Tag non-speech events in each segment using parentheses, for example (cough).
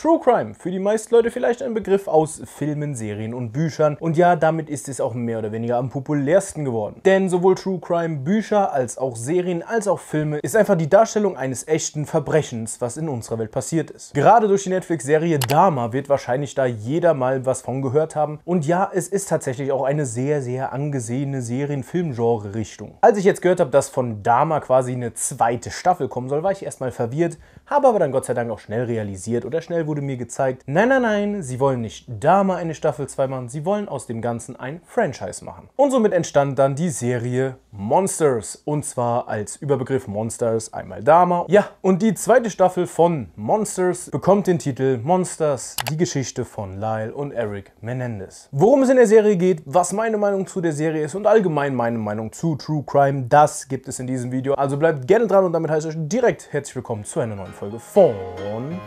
True Crime, für die meisten Leute vielleicht ein Begriff aus Filmen, Serien und Büchern. Und ja, damit ist es auch mehr oder weniger am populärsten geworden. Denn sowohl True Crime Bücher als auch Serien als auch Filme ist einfach die Darstellung eines echten Verbrechens, was in unserer Welt passiert ist. Gerade durch die Netflix-Serie Dharma wird wahrscheinlich da jeder mal was von gehört haben. Und ja, es ist tatsächlich auch eine sehr, sehr angesehene Serien-Film-Genre-Richtung. Als ich jetzt gehört habe, dass von Dharma quasi eine zweite Staffel kommen soll, war ich erstmal verwirrt, habe aber dann Gott sei Dank auch schnell realisiert oder schnell wurde mir gezeigt, nein, nein, nein, sie wollen nicht da mal eine Staffel 2 machen, sie wollen aus dem Ganzen ein Franchise machen. Und somit entstand dann die Serie Monsters. Und zwar als Überbegriff Monsters einmal Dama. Ja, und die zweite Staffel von Monsters bekommt den Titel Monsters, die Geschichte von Lyle und Eric Menendez. Worum es in der Serie geht, was meine Meinung zu der Serie ist und allgemein meine Meinung zu True Crime, das gibt es in diesem Video. Also bleibt gerne dran und damit heiße ich euch direkt herzlich willkommen zu einer neuen Folge von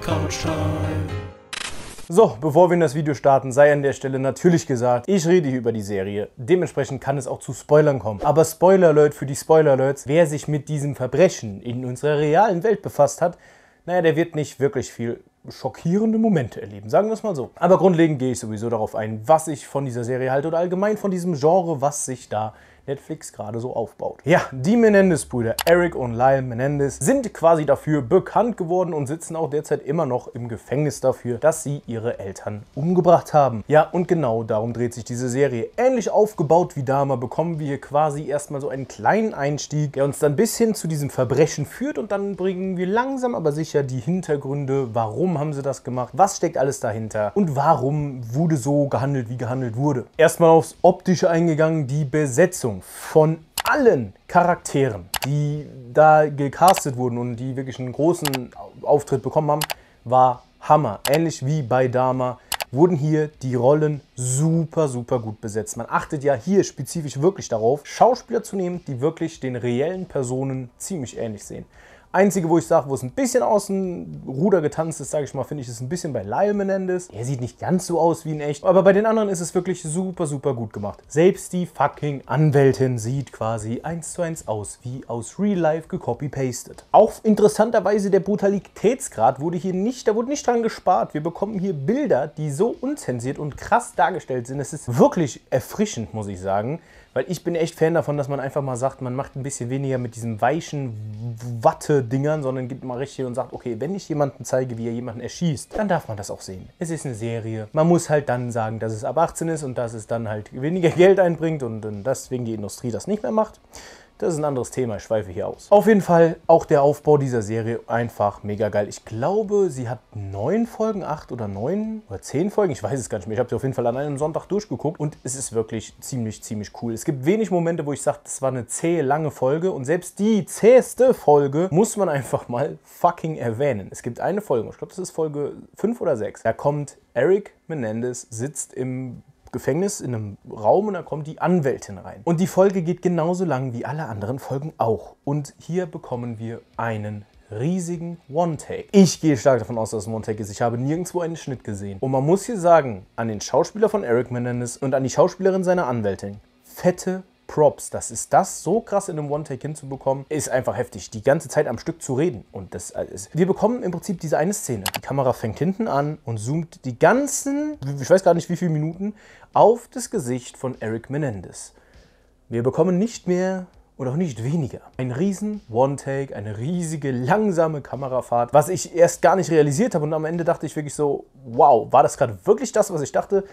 Couch Time. So, bevor wir in das Video starten, sei an der Stelle natürlich gesagt, ich rede hier über die Serie. Dementsprechend kann es auch zu Spoilern kommen. Aber Spoiler Alert für die Spoiler Alerts, wer sich mit diesem Verbrechen in unserer realen Welt befasst hat, naja, der wird nicht wirklich viel schockierende Momente erleben, sagen wir es mal so. Aber grundlegend gehe ich sowieso darauf ein, was ich von dieser Serie halte oder allgemein von diesem Genre, was sich da Netflix gerade so aufbaut. Ja, die Menendez-Brüder, Eric und Lyle Menendez, sind quasi dafür bekannt geworden und sitzen auch derzeit immer noch im Gefängnis dafür, dass sie ihre Eltern umgebracht haben. Ja, und genau darum dreht sich diese Serie. Ähnlich aufgebaut wie damals bekommen wir hier quasi erstmal so einen kleinen Einstieg, der uns dann bis hin zu diesem Verbrechen führt und dann bringen wir langsam aber sicher die Hintergründe, warum haben sie das gemacht, was steckt alles dahinter und warum wurde so gehandelt, wie gehandelt wurde. Erstmal aufs Optische eingegangen, die Besetzung. Besetzung von allen Charakteren, die da gecastet wurden und die wirklich einen großen Auftritt bekommen haben, war Hammer. Ähnlich wie bei Dama wurden hier die Rollen super, super gut besetzt. Man achtet ja hier spezifisch wirklich darauf, Schauspieler zu nehmen, die wirklich den reellen Personen ziemlich ähnlich sehen. Einzige, wo ich sage, wo es ein bisschen aus dem Ruder getanzt ist, sage ich mal, finde ich, ist ein bisschen bei Lyle Menendez. Er sieht nicht ganz so aus wie in echt, aber bei den anderen ist es wirklich super, super gut gemacht. Selbst die fucking Anwältin sieht quasi eins zu eins aus, wie aus Real Life gecopy-pasted. Auch interessanterweise der Brutalitätsgrad wurde hier nicht, da wurde nicht dran gespart. Wir bekommen hier Bilder, die so unzensiert und krass dargestellt sind. Es ist wirklich erfrischend, muss ich sagen. Weil ich bin echt Fan davon, dass man einfach mal sagt, man macht ein bisschen weniger mit diesem weichen Watte Dingern, sondern geht mal richtig hin und sagt, okay, wenn ich jemanden zeige, wie er jemanden erschießt, dann darf man das auch sehen. Es ist eine Serie. Man muss halt dann sagen, dass es ab 18 ist und dass es dann halt weniger (laughs) Geld einbringt und deswegen die Industrie das nicht mehr macht. Das ist ein anderes Thema, ich schweife hier aus. Auf jeden Fall auch der Aufbau dieser Serie einfach mega geil. Ich glaube, sie hat neun Folgen, acht oder neun oder zehn Folgen, ich weiß es gar nicht mehr. Ich habe sie auf jeden Fall an einem Sonntag durchgeguckt und es ist wirklich ziemlich, ziemlich cool. Es gibt wenig Momente, wo ich sage, das war eine zähe, lange Folge und selbst die zäheste Folge muss man einfach mal fucking erwähnen. Es gibt eine Folge, ich glaube, das ist Folge fünf oder sechs. Da kommt Eric Menendez, sitzt im Gefängnis in einem Raum und da kommt die Anwältin rein. Und die Folge geht genauso lang wie alle anderen Folgen auch. Und hier bekommen wir einen riesigen One-Take. Ich gehe stark davon aus, dass es ein One-Take ist. Ich habe nirgendwo einen Schnitt gesehen. Und man muss hier sagen, an den Schauspieler von Eric Menendez und an die Schauspielerin seiner Anwältin, fette Props. Das ist das, so krass in einem One-Take hinzubekommen, ist einfach heftig. Die ganze Zeit am Stück zu reden. Und das ist. Äh, wir bekommen im Prinzip diese eine Szene. Die Kamera fängt hinten an und zoomt die ganzen, ich weiß gar nicht wie viele Minuten, auf das Gesicht von Eric Menendez. Wir bekommen nicht mehr und auch nicht weniger. Ein riesen One-Take, eine riesige, langsame Kamerafahrt, was ich erst gar nicht realisiert habe und am Ende dachte ich wirklich so, wow, war das gerade wirklich das, was ich dachte?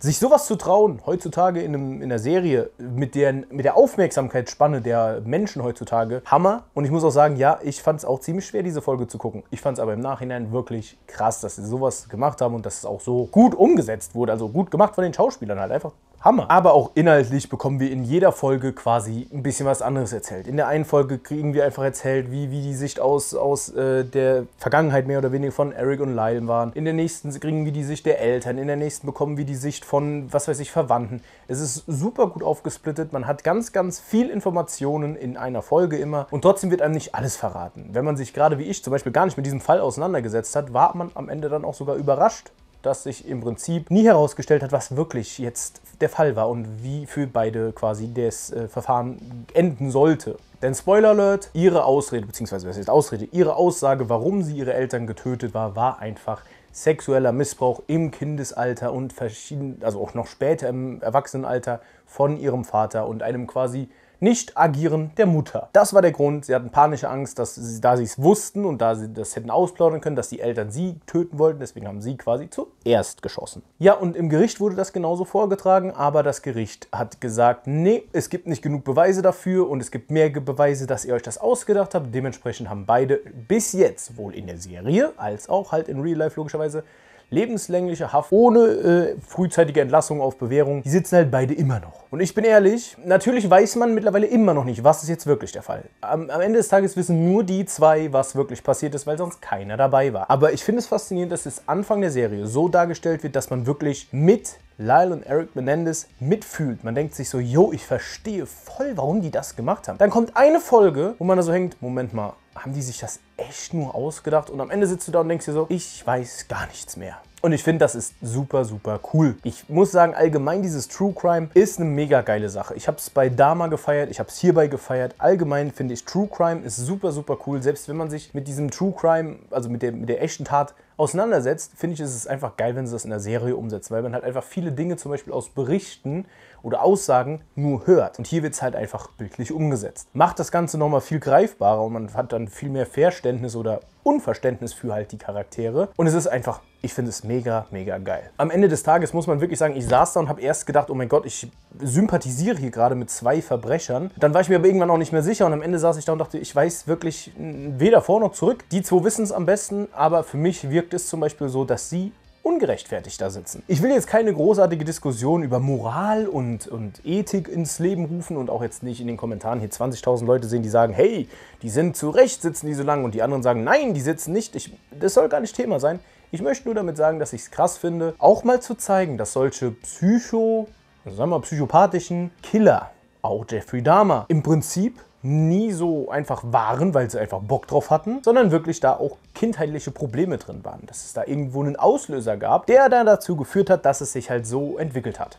sich sowas zu trauen, heutzutage in, einem, in einer Serie, mit, deren, mit der Aufmerksamkeitsspanne der Menschen heutzutage, Hammer. Und ich muss auch sagen, ja, ich fand es auch ziemlich schwer, diese Folge zu gucken. Ich fand es aber im Nachhinein wirklich krass, dass sie sowas gemacht haben und dass es auch so gut umgesetzt wurde. Also gut gemacht von den Schauspielern halt. Einfach Hammer. Aber auch inhaltlich bekommen wir in jeder Folge quasi ein bisschen was anderes erzählt. In der einen Folge kriegen wir einfach erzählt, wie, wie die Sicht aus, aus äh, der Vergangenheit mehr oder weniger von Eric und Lyle waren. In der nächsten kriegen wir die Sicht der Eltern. In der nächsten bekommen wir die Sicht von, was weiß ich, Verwandten. Es ist super gut aufgesplittet. Man hat ganz, ganz viel Informationen in einer Folge immer. Und trotzdem wird einem nicht alles verraten. Wenn man sich gerade wie ich zum Beispiel gar nicht mit diesem Fall auseinandergesetzt hat, war man am Ende dann auch sogar überrascht, dass sich im Prinzip nie herausgestellt hat, was wirklich jetzt der Fall war und wie für beide quasi das äh, Verfahren enden sollte. Denn Spoiler Alert, ihre Ausrede, beziehungsweise was heißt Ausrede, ihre Aussage, warum sie ihre Eltern getötet war, war einfach sexueller Missbrauch im Kindesalter und verschieden, also auch noch später im Erwachsenenalter von ihrem Vater und einem quasi nicht-Agieren der Mutter. Das war der Grund, sie hatten panische Angst, dass sie, da sie es wussten und da sie das hätten ausplaudern können, dass die Eltern sie töten wollten, deswegen haben sie quasi zuerst geschossen. Ja, und im Gericht wurde das genauso vorgetragen, aber das Gericht hat gesagt, nee, es gibt nicht genug Beweise dafür und es gibt mehr Beweise, dass ihr euch das ausgedacht habt. Dementsprechend haben beide bis jetzt wohl in der Serie als auch halt in Real Life logischerweise lebenslängliche Haft ohne äh, frühzeitige Entlassung auf Bewährung, die sitzen halt beide immer noch. Und ich bin ehrlich, natürlich weiß man mittlerweile immer noch nicht, was ist jetzt wirklich der Fall. Am, am Ende des Tages wissen nur die zwei, was wirklich passiert ist, weil sonst keiner dabei war. Aber ich finde es faszinierend, dass es Anfang der Serie so dargestellt wird, dass man wirklich mit Lyle und Eric Menendez mitfühlt. Man denkt sich so, yo, ich verstehe voll, warum die das gemacht haben. Dann kommt eine Folge, wo man da so hängt, Moment mal, haben die sich das echt nur ausgedacht? Und am Ende sitzt du da und denkst dir so, ich weiß gar nichts mehr. Und ich finde, das ist super, super cool. Ich muss sagen, allgemein dieses True Crime ist eine mega geile Sache. Ich habe es bei Dama gefeiert, ich habe es hierbei gefeiert. Allgemein finde ich, True Crime ist super, super cool. Selbst wenn man sich mit diesem True Crime, also mit der, mit der echten Tat auseinandersetzt, finde ich, ist es einfach geil, wenn sie das in der Serie umsetzen. Weil man halt einfach viele Dinge zum Beispiel aus Berichten oder Aussagen nur hört. Und hier wird es halt einfach bildlich umgesetzt. Macht das Ganze nochmal viel greifbarer und man hat dann viel mehr Verständnis oder Unverständnis für halt die Charaktere. Und es ist einfach, ich finde es mega, mega geil. Am Ende des Tages muss man wirklich sagen, ich saß da und habe erst gedacht, oh mein Gott, ich sympathisiere hier gerade mit zwei Verbrechern. Dann war ich mir aber irgendwann auch nicht mehr sicher und am Ende saß ich da und dachte, ich weiß wirklich weder vor noch zurück. Die zwei wissen es am besten, aber für mich wirkt es zum Beispiel so, dass sie ungerechtfertigt da sitzen. Ich will jetzt keine großartige Diskussion über Moral und, und Ethik ins Leben rufen und auch jetzt nicht in den Kommentaren hier 20.000 Leute sehen, die sagen, hey, die sind zu Recht, sitzen die so lange und die anderen sagen, nein, die sitzen nicht. Ich, das soll gar nicht Thema sein. Ich möchte nur damit sagen, dass ich es krass finde, auch mal zu zeigen, dass solche psycho, also sagen wir mal, psychopathischen Killer, auch Jeffrey Dahmer, im Prinzip nie so einfach waren, weil sie einfach Bock drauf hatten, sondern wirklich da auch kindheitliche Probleme drin waren. Dass es da irgendwo einen Auslöser gab, der dann dazu geführt hat, dass es sich halt so entwickelt hat.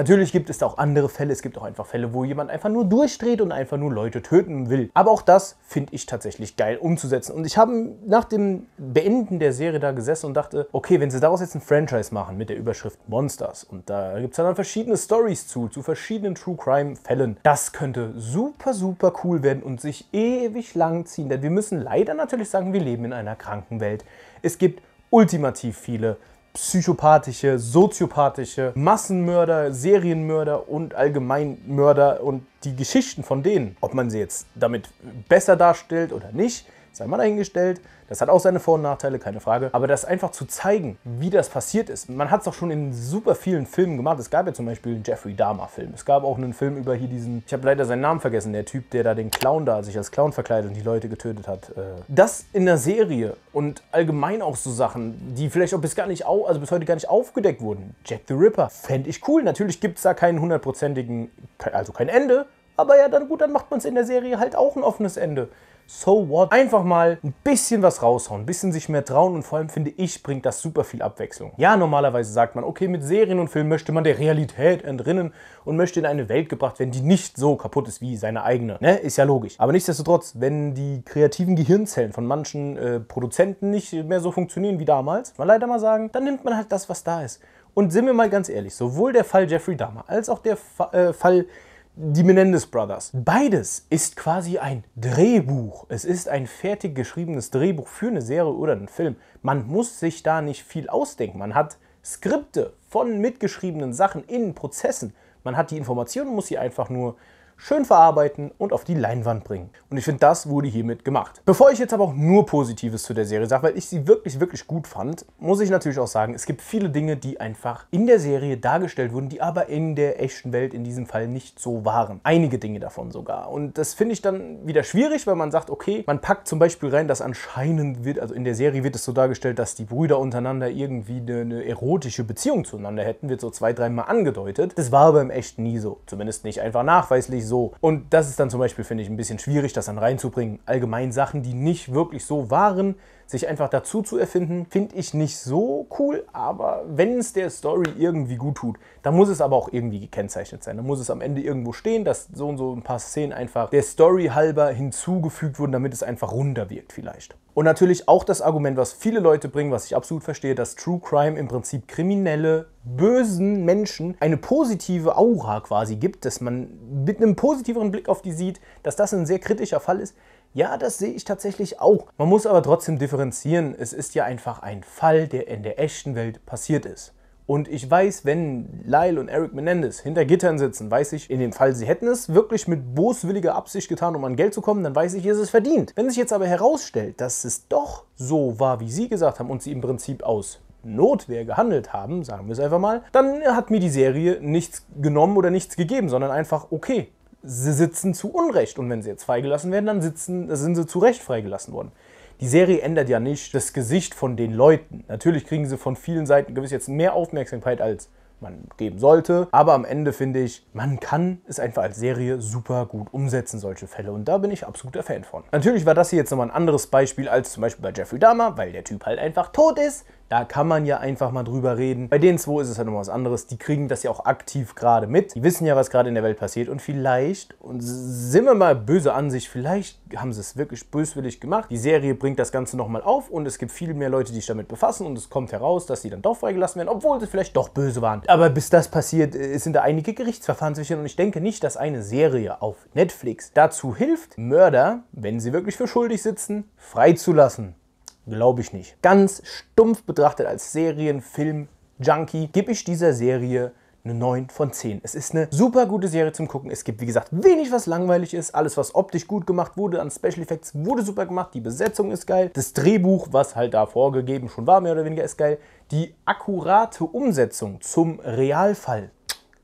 Natürlich gibt es da auch andere Fälle, es gibt auch einfach Fälle, wo jemand einfach nur durchdreht und einfach nur Leute töten will. Aber auch das finde ich tatsächlich geil umzusetzen. Und ich habe nach dem Beenden der Serie da gesessen und dachte, okay, wenn sie daraus jetzt ein Franchise machen mit der Überschrift Monsters und da gibt es dann verschiedene Stories zu, zu verschiedenen True Crime Fällen, das könnte super, super cool werden und sich ewig lang ziehen. Denn wir müssen leider natürlich sagen, wir leben in einer kranken Welt. Es gibt ultimativ viele psychopathische, soziopathische Massenmörder, Serienmörder und Allgemeinmörder und die Geschichten von denen, ob man sie jetzt damit besser darstellt oder nicht, sei mal dahingestellt. Das hat auch seine Vor- und Nachteile, keine Frage. Aber das einfach zu zeigen, wie das passiert ist. Man hat es doch schon in super vielen Filmen gemacht. Es gab ja zum Beispiel einen Jeffrey Dahmer-Film. Es gab auch einen Film über hier diesen, ich habe leider seinen Namen vergessen, der Typ, der da den Clown da sich als Clown verkleidet und die Leute getötet hat. Äh. Das in der Serie und allgemein auch so Sachen, die vielleicht auch bis gar nicht, au also bis heute gar nicht aufgedeckt wurden. Jack the Ripper, fände ich cool. Natürlich gibt es da keinen hundertprozentigen, also kein Ende. Aber ja, dann gut, dann macht man es in der Serie halt auch ein offenes Ende so what? Einfach mal ein bisschen was raushauen, ein bisschen sich mehr trauen und vor allem finde ich, bringt das super viel Abwechslung. Ja, normalerweise sagt man, okay, mit Serien und Filmen möchte man der Realität entrinnen und möchte in eine Welt gebracht werden, die nicht so kaputt ist wie seine eigene. Ne? Ist ja logisch. Aber nichtsdestotrotz, wenn die kreativen Gehirnzellen von manchen äh, Produzenten nicht mehr so funktionieren wie damals, man leider mal sagen, dann nimmt man halt das, was da ist. Und sind wir mal ganz ehrlich, sowohl der Fall Jeffrey Dahmer als auch der Fa äh, Fall die Menendez Brothers. Beides ist quasi ein Drehbuch. Es ist ein fertig geschriebenes Drehbuch für eine Serie oder einen Film. Man muss sich da nicht viel ausdenken. Man hat Skripte von mitgeschriebenen Sachen in Prozessen. Man hat die Informationen, muss sie einfach nur schön verarbeiten und auf die Leinwand bringen. Und ich finde, das wurde hiermit gemacht. Bevor ich jetzt aber auch nur Positives zu der Serie sage, weil ich sie wirklich, wirklich gut fand, muss ich natürlich auch sagen, es gibt viele Dinge, die einfach in der Serie dargestellt wurden, die aber in der echten Welt in diesem Fall nicht so waren. Einige Dinge davon sogar. Und das finde ich dann wieder schwierig, weil man sagt, okay, man packt zum Beispiel rein, dass anscheinend wird, also in der Serie wird es so dargestellt, dass die Brüder untereinander irgendwie eine, eine erotische Beziehung zueinander hätten, wird so zwei, dreimal angedeutet. Das war aber im echten nie so. Zumindest nicht einfach nachweislich so. Und das ist dann zum Beispiel, finde ich, ein bisschen schwierig, das dann reinzubringen. Allgemein Sachen, die nicht wirklich so waren, sich einfach dazu zu erfinden, finde ich nicht so cool, aber wenn es der Story irgendwie gut tut, dann muss es aber auch irgendwie gekennzeichnet sein. Dann muss es am Ende irgendwo stehen, dass so und so ein paar Szenen einfach der Story halber hinzugefügt wurden, damit es einfach runder wirkt vielleicht. Und natürlich auch das Argument, was viele Leute bringen, was ich absolut verstehe, dass True Crime im Prinzip kriminelle, bösen Menschen eine positive Aura quasi gibt, dass man mit einem positiveren Blick auf die sieht, dass das ein sehr kritischer Fall ist. Ja, das sehe ich tatsächlich auch. Man muss aber trotzdem differenzieren. Es ist ja einfach ein Fall, der in der echten Welt passiert ist. Und ich weiß, wenn Lyle und Eric Menendez hinter Gittern sitzen, weiß ich, in dem Fall, sie hätten es wirklich mit boswilliger Absicht getan, um an Geld zu kommen, dann weiß ich, ist es verdient. Wenn sich jetzt aber herausstellt, dass es doch so war, wie sie gesagt haben und sie im Prinzip aus Notwehr gehandelt haben, sagen wir es einfach mal, dann hat mir die Serie nichts genommen oder nichts gegeben, sondern einfach, okay, sie sitzen zu Unrecht. Und wenn sie jetzt freigelassen werden, dann sitzen, sind sie zu Recht freigelassen worden die Serie ändert ja nicht das Gesicht von den Leuten. Natürlich kriegen sie von vielen Seiten gewiss jetzt mehr Aufmerksamkeit als man geben sollte. Aber am Ende finde ich, man kann es einfach als Serie super gut umsetzen, solche Fälle. Und da bin ich absoluter Fan von. Natürlich war das hier jetzt nochmal ein anderes Beispiel als zum Beispiel bei Jeffrey Dahmer, weil der Typ halt einfach tot ist. Da kann man ja einfach mal drüber reden. Bei den zwei ist es halt nochmal was anderes. Die kriegen das ja auch aktiv gerade mit. Die wissen ja, was gerade in der Welt passiert. Und vielleicht, und sind wir mal böse an sich, vielleicht haben sie es wirklich böswillig gemacht. Die Serie bringt das Ganze nochmal auf und es gibt viel mehr Leute, die sich damit befassen. Und es kommt heraus, dass sie dann doch freigelassen werden, obwohl sie vielleicht doch böse waren. Aber bis das passiert, äh, sind da einige Gerichtsverfahren zwischen. Und ich denke nicht, dass eine Serie auf Netflix dazu hilft, Mörder, wenn sie wirklich für schuldig sitzen, freizulassen glaube ich nicht. Ganz stumpf betrachtet als Serienfilm-Junkie gebe ich dieser Serie eine 9 von 10. Es ist eine super gute Serie zum Gucken. Es gibt, wie gesagt, wenig, was langweilig ist. Alles, was optisch gut gemacht wurde, an Special Effects wurde super gemacht. Die Besetzung ist geil. Das Drehbuch, was halt da vorgegeben schon war, mehr oder weniger, ist geil. Die akkurate Umsetzung zum Realfall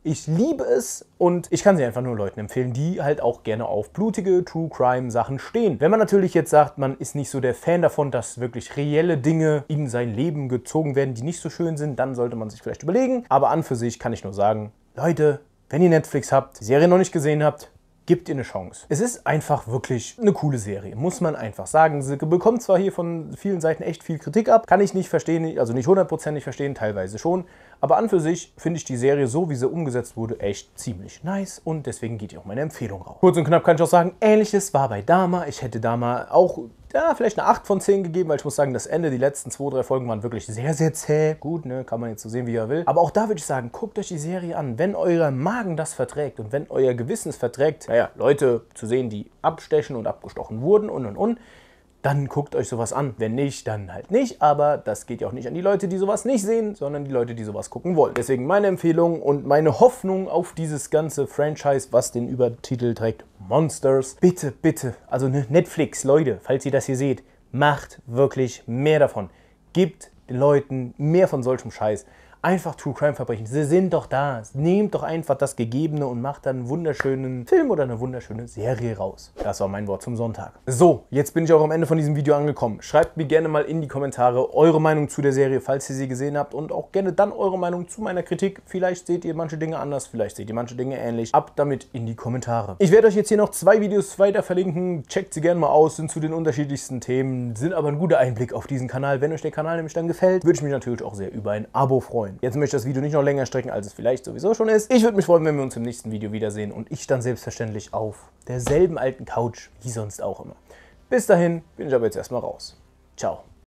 ich liebe es und ich kann sie einfach nur Leuten empfehlen, die halt auch gerne auf blutige True Crime Sachen stehen. Wenn man natürlich jetzt sagt, man ist nicht so der Fan davon, dass wirklich reelle Dinge in sein Leben gezogen werden, die nicht so schön sind, dann sollte man sich vielleicht überlegen. Aber an für sich kann ich nur sagen, Leute, wenn ihr Netflix habt, die Serie noch nicht gesehen habt, gibt ihr eine Chance. Es ist einfach wirklich eine coole Serie, muss man einfach sagen. Sie bekommt zwar hier von vielen Seiten echt viel Kritik ab, kann ich nicht verstehen, also nicht hundertprozentig verstehen, teilweise schon, aber an für sich finde ich die Serie, so wie sie umgesetzt wurde, echt ziemlich nice und deswegen geht ihr auch meine Empfehlung raus. Kurz und knapp kann ich auch sagen, ähnliches war bei Dama. Ich hätte Dama auch da vielleicht eine 8 von 10 gegeben, weil ich muss sagen, das Ende, die letzten 2, 3 Folgen waren wirklich sehr, sehr zäh. Gut, ne, kann man jetzt so sehen, wie er will. Aber auch da würde ich sagen, guckt euch die Serie an. Wenn euer Magen das verträgt und wenn euer Gewissen es verträgt, naja, Leute zu sehen, die abstechen und abgestochen wurden und und und, dann guckt euch sowas an. Wenn nicht, dann halt nicht. Aber das geht ja auch nicht an die Leute, die sowas nicht sehen, sondern die Leute, die sowas gucken wollen. Deswegen meine Empfehlung und meine Hoffnung auf dieses ganze Franchise, was den Übertitel trägt, Monsters. Bitte, bitte, also ne, Netflix, Leute, falls ihr das hier seht, macht wirklich mehr davon. Gibt den Leuten mehr von solchem Scheiß einfach True Crime Verbrechen. Sie sind doch da. Nehmt doch einfach das Gegebene und macht dann einen wunderschönen Film oder eine wunderschöne Serie raus. Das war mein Wort zum Sonntag. So, jetzt bin ich auch am Ende von diesem Video angekommen. Schreibt mir gerne mal in die Kommentare eure Meinung zu der Serie, falls ihr sie gesehen habt und auch gerne dann eure Meinung zu meiner Kritik. Vielleicht seht ihr manche Dinge anders, vielleicht seht ihr manche Dinge ähnlich. Ab damit in die Kommentare. Ich werde euch jetzt hier noch zwei Videos weiter verlinken. Checkt sie gerne mal aus, sind zu den unterschiedlichsten Themen, sind aber ein guter Einblick auf diesen Kanal. Wenn euch der Kanal nämlich dann gefällt, würde ich mich natürlich auch sehr über ein Abo freuen. Jetzt möchte ich das Video nicht noch länger strecken, als es vielleicht sowieso schon ist. Ich würde mich freuen, wenn wir uns im nächsten Video wiedersehen und ich dann selbstverständlich auf derselben alten Couch wie sonst auch immer. Bis dahin bin ich aber jetzt erstmal raus. Ciao.